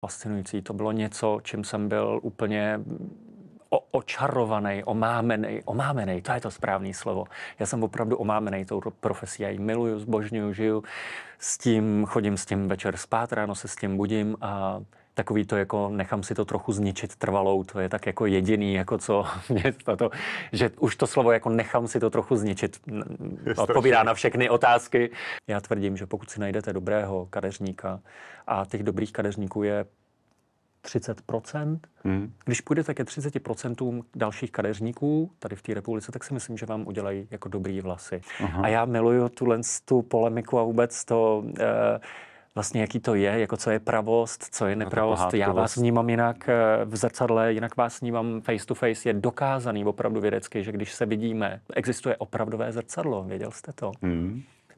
fascinující. To bylo něco, čím jsem byl úplně mm, o, očarovaný, omámený, omámený, to je to správné slovo. Já jsem opravdu omámený tou profesí, já ji miluju, zbožňuju, žiju s tím, chodím s tím večer spát, ráno se s tím budím a takový to jako nechám si to trochu zničit trvalou, to je tak jako jediný, jako co mě to, že už to slovo jako nechám si to trochu zničit odpovídá na všechny otázky. Já tvrdím, že pokud si najdete dobrého kadeřníka a těch dobrých kadeřníků je 30%. Hmm. Když půjdete ke 30% dalších kadeřníků tady v té republice, tak si myslím, že vám udělají jako dobrý vlasy. Aha. A já miluju tuhle tu polemiku a vůbec to... Eh, vlastně jaký to je, jako co je pravost, co je nepravost. Já vás vlastně. vnímám jinak eh, v zrcadle, jinak vás vnímám face to face. Je dokázaný opravdu vědecky, že když se vidíme, existuje opravdové zrcadlo. Věděl jste to? Hmm.